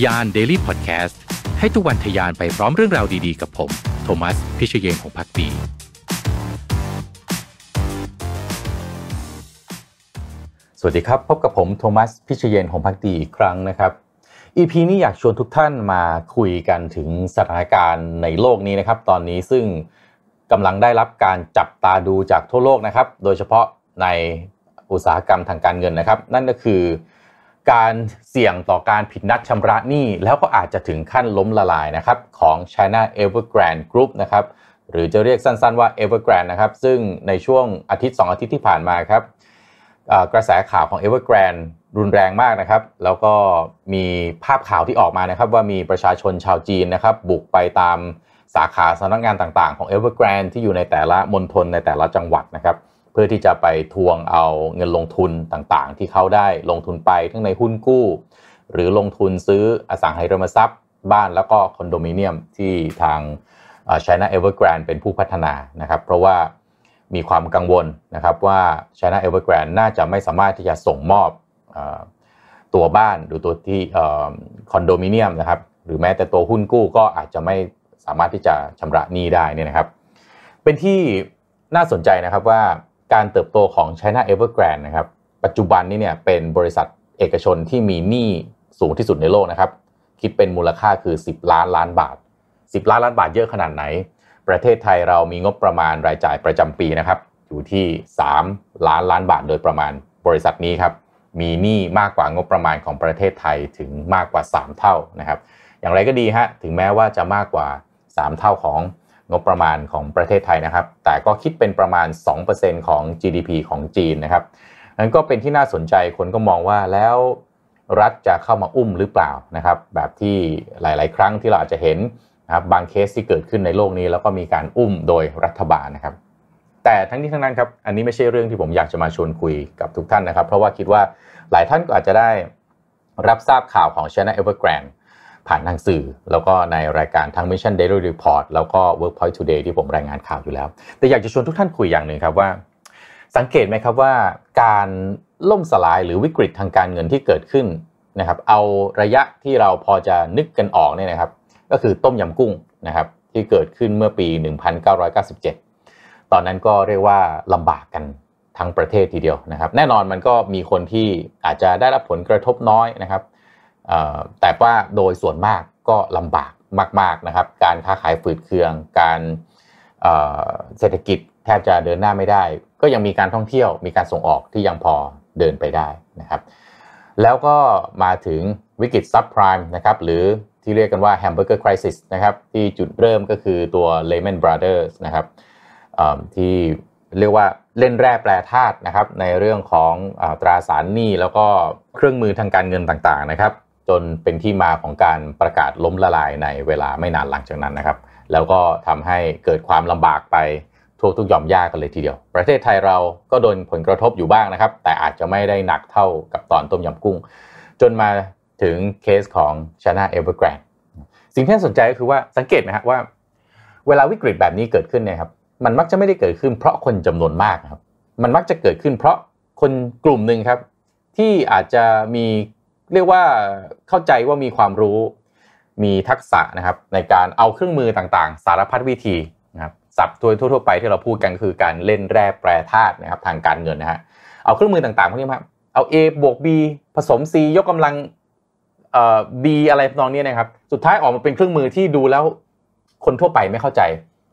ทยาน Daily Podcast ให้ทุกวันทยานไปพร้อมเรื่องราวดีๆ กับผม โทมัส พิเชยงของพักดี สวัสดีครับ พบกับผม โทมัส พิเชยงของพักดีอีกครั้งนะครับ EP นี้อยากชวนทุกท่านมาคุยกันถึงสถานการณ์ในโลกนี้นะครับ ตอนนี้ซึ่งกำลังได้รับการจับตาดูจากทั่วโลกนะครับ โดยเฉพาะในอุตสาหกรรมทางการเงินนะครับ นั่นก็คือการเสี่ยงต่อการผิดนัดชำระหนี้แล้วก็อาจจะถึงขั้นล้มละลายนะครับของ China Evergrande Group นะครับหรือจะเรียกสั้นๆว่า Evergrande นะครับซึ่งในช่วงอาทิตย์ 2 อาทิตย์ที่ผ่านมาครับกระแสข่าวของ Evergrande รุนแรงมากนะครับ แล้วก็มีภาพข่าวที่ออกมานะครับว่ามีประชาชนชาวจีนนะครับ บุกไปตามสาขาสำนักงานต่างๆของ Evergrande ที่อยู่ในแต่ละมณฑลในแต่ละจังหวัดนะครับเพื่อที่จะไปทวงเอาเงินลงทุนต่างๆ ที่เขาได้ลงทุนไปทั้งในหุ้นกู้ หรือลงทุนซื้ออสังหาริมทรัพย์บ้านแล้วก็คอนโดมิเนียมที่ทาง China Evergrande เป็นผู้พัฒนานะครับ เพราะว่ามีความกังวลนะครับว่า China Evergrande น่าจะไม่สามารถที่จะส่งมอบตัวบ้านหรือตัวที่คอนโดมิเนียมนะครับ หรือแม้แต่ตัวหุ้นกู้ก็อาจจะไม่สามารถที่จะชำระหนี้ได้นี่นะครับ เป็นที่น่าสนใจนะครับว่าการเติบโตของ China Evergrande นะครับ ปัจจุบันนี้เนี่ยเป็นบริษัทเอกชนที่มีหนี้สูงที่สุดในโลกนะครับ คิดเป็นมูลค่าคือ 10 ล้านล้านบาท 10 ล้านล้านบาทเยอะขนาดไหน ประเทศไทยเรามีงบประมาณรายจ่ายประจำปีนะครับ อยู่ที่ 3 ล้านล้านบาท โดยประมาณ บริษัทนี้ครับ มีหนี้มากกว่างบประมาณของประเทศไทยถึงมากกว่า 3 เท่านะครับ อย่างไรก็ดีฮะ ถึงแม้ว่าจะมากกว่า 3 เท่าของงบประมาณของประเทศไทยนะครับ แต่ก็คิดเป็นประมาณ 2%ของ GDP ของจีนนะครับนั้นก็เป็นที่น่าสนใจ คนก็มองว่าแล้วรัฐจะเข้ามาอุ้มหรือเปล่านะครับ แบบที่หลาย ๆ ครั้งที่เราอาจจะเห็นนะครับบางเคสที่เกิดขึ้นในโลกนี้ แล้วก็มีการอุ้มโดยรัฐบาลนะครับ แต่ทั้งนี้ทั้งนั้นครับ อันนี้ไม่ใช่เรื่องที่ผมอยากจะมาชวนคุยกับทุกท่านนะครับ เพราะว่าคิดว่าหลายท่านก็อาจจะได้รับทราบข่าวของ China Evergrande ผ่านทางสื่อแล้วก็ในรายการทั้ง Mission Daily Report แล้วก็ Workpoint Today ที่ผมรายงานข่าวอยู่แล้ว แต่อยากจะชวนทุกท่านคุยอย่างหนึ่งครับว่า สังเกตไหมครับว่าการล่มสลายหรือวิกฤตทางการเงินที่เกิดขึ้นนะครับ เอาระยะที่เราพอจะนึกกันออกเนี่ยนะครับ ก็คือต้มยำกุ้งนะครับที่เกิดขึ้นเมื่อปี 1997 ตอนนั้นก็เรียกว่าลำบากกันทั้งประเทศทีเดียวนะครับ แน่นอนมันก็มีคนที่อาจจะได้รับผลกระทบน้อยนะครับแต่ว่าโดยส่วนมากก็ลำบากมากๆนะครับการค้าขายฝืดเคือง การเศรษฐกิจแทบจะเดินหน้าไม่ได้ ก็ยังมีการท่องเที่ยวมีการส่งออกที่ยังพอเดินไปได้นะครับ แล้วก็มาถึงวิกฤตซับไพรม์นะครับหรือที่เรียกกันว่าแฮมเบอร์เกอร์คริสิสนะครับที่จุดเริ่มก็คือตัวลเมนบรอดเดอร์สนะครับที่เรียกว่าเล่นแร่แปรธาตุนะครับในเรื่องของอตราสารหนี้แล้วก็เครื่องมือทางการเงินต่างๆนะครับจนเป็นที่มาของการประกาศล้มละลายในเวลาไม่นานหลังจากนั้นนะครับ แล้วก็ทำให้เกิดความลำบากไปทั่วทุกหย่อมยากกันเลยทีเดียว ประเทศไทยเราก็โดนผลกระทบอยู่บ้างนะครับ แต่อาจจะไม่ได้หนักเท่ากับตอนต้มยำกุ้ง จนมาถึงเคสของชนะเอเวอร์แกรนสิ่งที่น่าสนใจก็คือว่าสังเกตไหมครับว่า เวลาวิกฤตแบบนี้เกิดขึ้นเนี่ยครับ มันมักจะไม่ได้เกิดขึ้นเพราะคนจำนวนมากครับ มันมักจะเกิดขึ้นเพราะคนกลุ่มหนึ่งครับ ที่อาจจะมีเรียกว่าเข้าใจว่ามีความรู้มีทักษะนะครับในการเอาเครื่องมือต่างๆ สารพัดวิธีนะครับสับททั่วๆไปที่เราพูดกันคือการเล่นแร่แปรธาตุนะครับทางการเงินนะฮะเอาเครื่องมือต่างๆพวกนี้ครับเอา A บวก B ผสม C ยกกำลังเอ่อ B อะไรนองนี้นะครับสุดท้ายออกมาเป็นเครื่องมือที่ดูแล้ว คนทั่วไปไม่เข้าใจ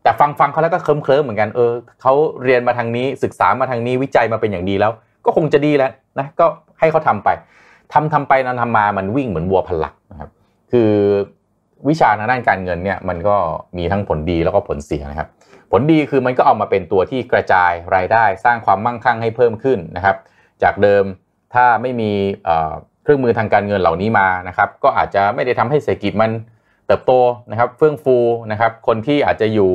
แต่ฟังฟังเขาแล้วก็เคลิ้มเคลิ้มเหมือนกันเออเขาเรียนมาทางนี้ ศึกษามาทางนี้วิจัยมาเป็นอย่างดีแล้ว ก็คงจะดีแล้วนะก็ให้เขาทำไปทำทำไปนนทำมา มันวิ่งเหมือน วัวพันหลักนะครับ คือวิชาทางด้านการเงินเนี่ยมันก็มีทั้งผลดีแล้วก็ผลเสียนะครับ ผลดีคือมันก็เอามาเป็นตัวที่กระจายรายได้ สร้างความมั่งคั่งให้เพิ่มขึ้นนะครับ จากเดิมถ้าไม่มีเครื่องมือทางการเงินเหล่านี้มานะครับ ก็อาจจะไม่ได้ทำให้เศรษฐกิจมันเติบโตนะครับ เฟื่องฟูนะครับ คนที่อาจจะอยู่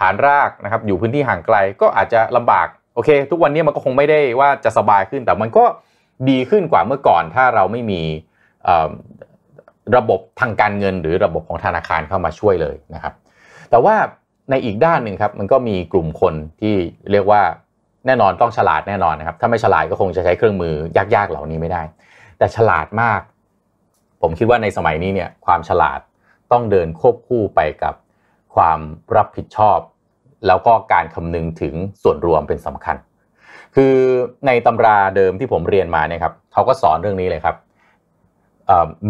ฐานรากนะครับ อยู่พื้นที่ห่างไกล ก็อาจจะลำบากโอเคทุกวันนี้มันก็คงไม่ได้ว่าจะสบายขึ้นแต่มันก็ดีขึ้นกว่าเมื่อก่อนถ้าเราไม่มีระบบทางการเงินหรือระบบของธนาคารเข้ามาช่วยเลยนะครับ แต่ว่าในอีกด้านหนึ่งครับมันก็มีกลุ่มคนที่เรียกว่าแน่นอนต้องฉลาดแน่นอนนะครับถ้าไม่ฉลาดก็คงจะใช้เครื่องมือยากๆเหล่านี้ไม่ได้ แต่ฉลาดมาก ผมคิดว่าในสมัยนี้เนี่ยความฉลาดต้องเดินควบคู่ไปกับความรับผิดชอบ แล้วก็การคำนึงถึงส่วนรวมเป็นสำคัญคือในตำราเดิมที่ผมเรียนมาเนี่ยครับเขาก็สอนเรื่องนี้เลยครับ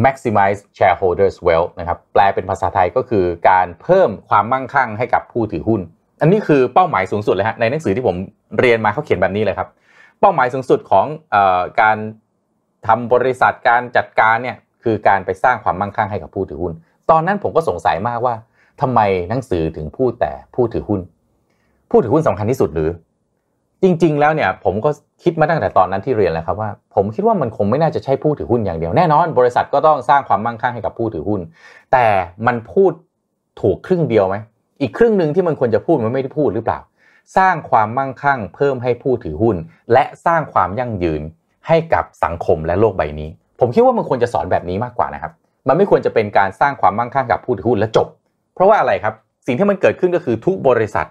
maximize shareholders wealth นะครับแปลเป็นภาษาไทยก็คือ การเพิ่มความมั่งคั่งให้กับผู้ถือหุ้น อันนี้คือเป้าหมายสูงสุดเลยฮะในหนังสือที่ผมเรียนมาเขาเขียนแบบนี้เลยครับเป้าหมายสูงสุดของอการทำบริษัทการจัดการเนี่ยคือการไปสร้างความมั่งคั่งให้กับผู้ถือหุ้น ตอนนั้นผมก็สงสัยมากว่าทำไมหนังสือถึงพูดแต่ผู้ถือหุ้น ผู้ถือหุ้นสำคัญที่สุดหรือจริงๆ แล้วเนี่ยผมก็คิดมาตั้งแต่ตอนนั้นที่เรียนแล้วครับว่า ผมคิดว่ามันคงไม่น่าจะใช่ผู้ถือหุ้นอย่างเดียว แน่นอนบริษัทก็ต้องสร้างความมั่งคั่งให้กับผู้ถือหุ้น แต่มันพูดถูกครึ่งเดียวไหมอีกครึ่งหนึ่งที่มันควรจะพูดมันไม่ได้พูดหรือเปล่า สร้างความมั่งคั่งเพิ่มให้ผู้ถือหุ้น และสร้างความยั่งยืนให้กับสังคมและโลกใบนี้ ผมคิดว่ามันควรจะสอนแบบนี้มากกว่านะครับมันไม่ควรจะเป็นการสร้างความมั่งคั่งกับผู้ถือหุ้นและจบ เพราะว่าอะไรครับสิ่งที่มันเกิดขึ้นก็คือทุกบริษัท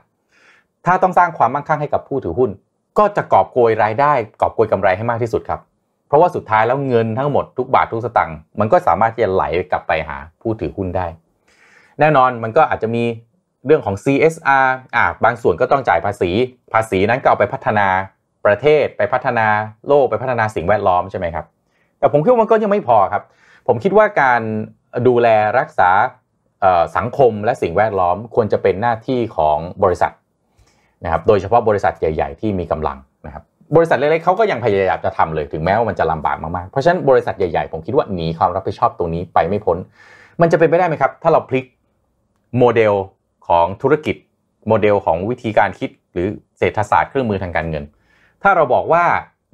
ถ้าต้องสร้างความมั่งคั่งให้กับผู้ถือหุ้น ก็จะกอบโกยรายได้ กอบโกยกำไรให้มากที่สุดครับ เพราะว่าสุดท้ายแล้วเงินทั้งหมดทุกบาททุกสตางค์มันก็สามารถที่จะไหลกลับไปหาผู้ถือหุ้นได้ แน่นอนมันก็อาจจะมีเรื่องของ CSR อ่าบางส่วนก็ต้องจ่ายภาษี ภาษีนั้นก็เอาไปพัฒนาประเทศไปพัฒนาโลกไปพัฒนาสิ่งแวดล้อมใช่ไหมครับ แต่ผมคิดว่ามันก็ยังไม่พอครับ ผมคิดว่าการดูแลรักษาสังคมและสิ่งแวดล้อมควรจะเป็นหน้าที่ของบริษัทนะครับโดยเฉพาะบริษัทใหญ่ๆที่มีกำลังนะครับบริษัทเล็กๆเขาก็ยังพยายามจะทำเลยถึงแม้ว่ามันจะลำบากมากๆ เพราะฉะนั้นบริษัทใหญ่ๆ ผมคิดว่าหนีความรับผิดชอบตรงนี้ไปไม่พ้น มันจะเป็นไปได้ไหมครับ ถ้าเราพลิกโมเดลของธุรกิจ โมเดลของวิธีการคิดหรือเศรษฐศาสตร์เครื่องมือทางการเงิน ถ้าเราบอกว่า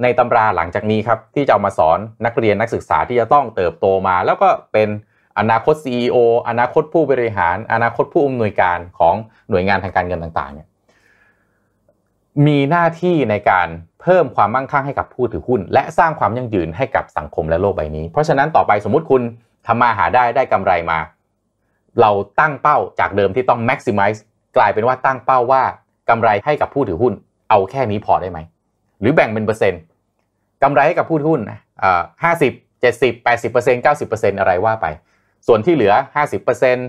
ในตำราหลังจากนี้ครับที่จะามาสอนนักเรียนนักศึกษาที่จะต้องเติบโตมา แล้วก็เป็นอนาคต CEO อนาคตผู้บริหาร อนาคตผู้อำนวยการของหน่วยงานทางการเงินต่างๆเนี่ยมีหน้าที่ในการเพิ่มความมั่งคั่งให้กับผู้ถือหุ้น และสร้างความยั่งยืนให้กับสังคมและโลกใบนี้ เพราะฉะนั้นต่อไปสมมติคุณทำมาหาได้ได้กำไรมา เราตั้งเป้าจากเดิมที่ต้อง maximize กลายเป็นว่าตั้งเป้าว่า กำไรให้กับผู้ถือหุ้นเอาแค่นี้พอได้ไหม หรือแบ่งเป็นเปอร์เซ็นต์กำไรให้กับผู้ถือหุ้นห้าสิบเจ็ดสิบแปดสิบเปอร์เซ็นต์เก้าสิบเปอร์เซ็นต์อะไรว่าไป ส่วนที่เหลือห้าสิบเปอร์เซ็นต์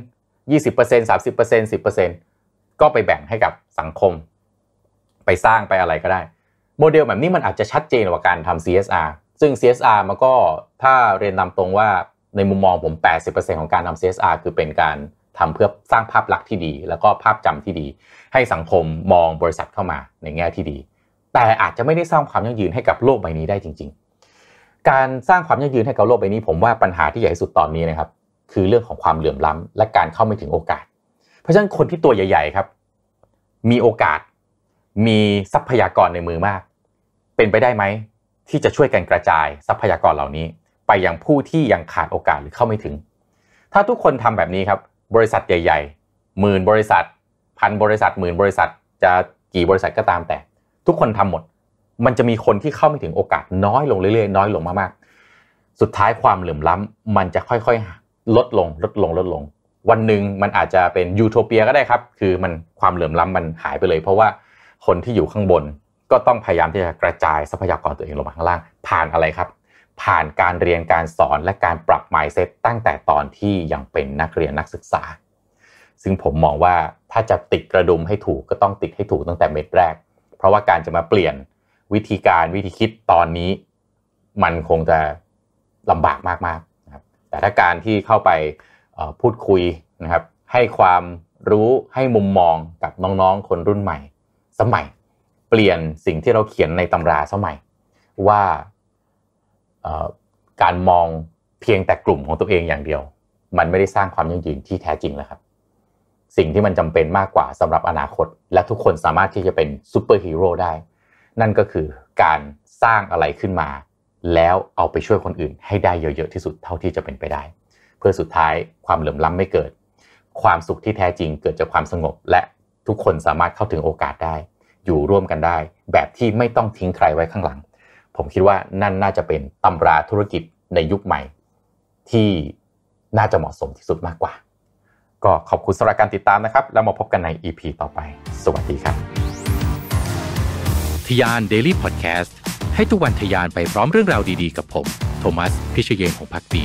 ยี่สิบเปอร์เซ็นต์สามสิบเปอร์เซ็นต์สิบเปอร์เซ็นต์ก็ไปแบ่งให้กับสังคมไปสร้างไปอะไรก็ได้ โมเดลแบบนี้มันอาจจะชัดเจนกว่าการทำ CSR ซึ่ง CSR มันก็ถ้าเรียนตามตรงว่าในมุมมองผม 80%ของการทำ CSR คือเป็นการทำเพื่อสร้างภาพลักษณ์ที่ดี แล้วก็ภาพจำที่ดี ให้สังคมมองบริษัทเข้ามาในแง่ที่ดี แต่อาจจะไม่ได้สร้างความยั่งยืนให้กับโลกใบนี้ได้จริง ๆ การสร้างความยั่งยืนให้กับโลกใบนี้ ผมว่าปัญหาที่ใหญ่สุดตอนนี้นะครับ คือเรื่องของความเหลื่อมล้ำ และการเข้าไม่ถึงโอกาส เพราะฉะนั้นคนที่ตัวใหญ่ ๆครับ มีโอกาสมีทรัพยากรในมือมาก เป็นไปได้ไหม ที่จะช่วยกันกระจายทรัพยากรเหล่านี้ ไปยังผู้ที่ยังขาดโอกาสหรือเข้าไม่ถึง ถ้าทุกคนทำแบบนี้ครับ บริษัทใหญ่ๆ หมื่นบริษัท พันบริษัทหมื่นบริษัท จะกี่บริษัทก็ตามแต่ ทุกคนทำหมด มันจะมีคนที่เข้าไม่ถึงโอกาสน้อยลงเรื่อยๆ น้อยลงมากๆสุดท้ายความเหลื่อมล้ำ มันจะค่อยๆ ลดลง ลดลง ลดลง วันหนึ่งมันอาจจะเป็นยูโทเปียก็ได้ครับ คือมันความเหลื่อมล้ำมันหายไปเลยเพราะว่าคนที่อยู่ข้างบนก็ต้องพยายามที่จะกระจายทรัพยากรตัวเองลงมาข้างล่าง ผ่านอะไรครับ ผ่านการเรียนการสอนและการปรับ mindset ตั้งแต่ตอนที่ยังเป็นนักเรียนนักศึกษา ซึ่งผมมองว่าถ้าจะติดกระดุมให้ถูกก็ต้องติดให้ถูกตั้งแต่เม็ดแรก เพราะว่าการจะมาเปลี่ยนวิธีการวิธีคิดตอนนี้มันคงจะลำบากมากๆนะครับแต่ถ้าการที่เข้าไปพูดคุยนะครับให้ความรู้ให้มุมมองกับน้องๆ คนรุ่นใหม่สมัยเปลี่ยนสิ่งที่เราเขียนในตำราสมัยว่าการมองเพียงแต่กลุ่มของตัวเองอย่างเดียว มันไม่ได้สร้างความยั่งยืนที่แท้จริงแล้วครับ สิ่งที่มันจำเป็นมากกว่าสำหรับอนาคต และทุกคนสามารถที่จะเป็นซูเปอร์ฮีโร่ได้ นั่นก็คือการสร้างอะไรขึ้นมา แล้วเอาไปช่วยคนอื่นให้ได้เยอะๆที่สุดเท่าที่จะเป็นไปได้ เพื่อสุดท้ายความเหลื่อมล้ำไม่เกิด ความสุขที่แท้จริง เกิดจากความสงบและทุกคนสามารถเข้าถึงโอกาสได้ อยู่ร่วมกันได้ แบบที่ไม่ต้องทิ้งใครไว้ข้างหลัง ผมคิดว่านั่นน่าจะเป็นตำราธุรกิจในยุคใหม่ ที่น่าจะเหมาะสมที่สุดมากกว่า ก็ขอบคุณสำหรับการติดตามนะครับ แล้วมาพบกันใน EP ต่อไป สวัสดีครับ ทยาน Daily Podcast ให้ทุกวันทยานไปพร้อมเรื่องราวดีๆกับผม โทมัส พิเชยงของพักดี